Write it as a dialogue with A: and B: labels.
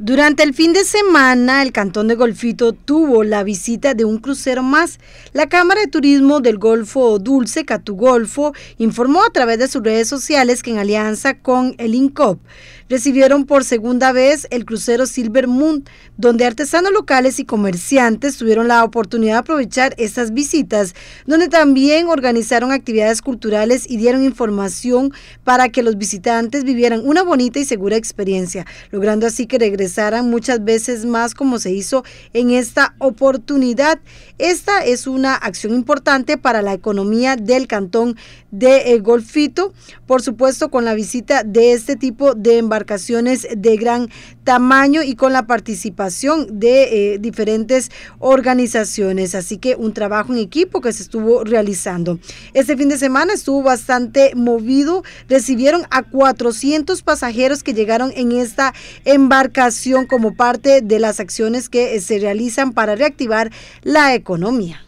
A: Durante el fin de semana, el Cantón de Golfito tuvo la visita de un crucero más. La Cámara de Turismo del Golfo Dulce, Catugolfo, informó a través de sus redes sociales que en alianza con el INCOP recibieron por segunda vez el crucero Silver Moon, donde artesanos locales y comerciantes tuvieron la oportunidad de aprovechar estas visitas, donde también organizaron actividades culturales y dieron información para que los visitantes vivieran una bonita y segura experiencia, logrando así que regresaran muchas veces más como se hizo en esta oportunidad. Esta es una acción importante para la economía del cantón de eh, Golfito, por supuesto con la visita de este tipo de embarcaciones de gran tamaño y con la participación de eh, diferentes organizaciones. Así que un trabajo en equipo que se estuvo realizando. Este fin de semana estuvo bastante movido. Recibieron a 400 pasajeros que llegaron en esta embarcación como parte de las acciones que eh, se realizan para reactivar la economía.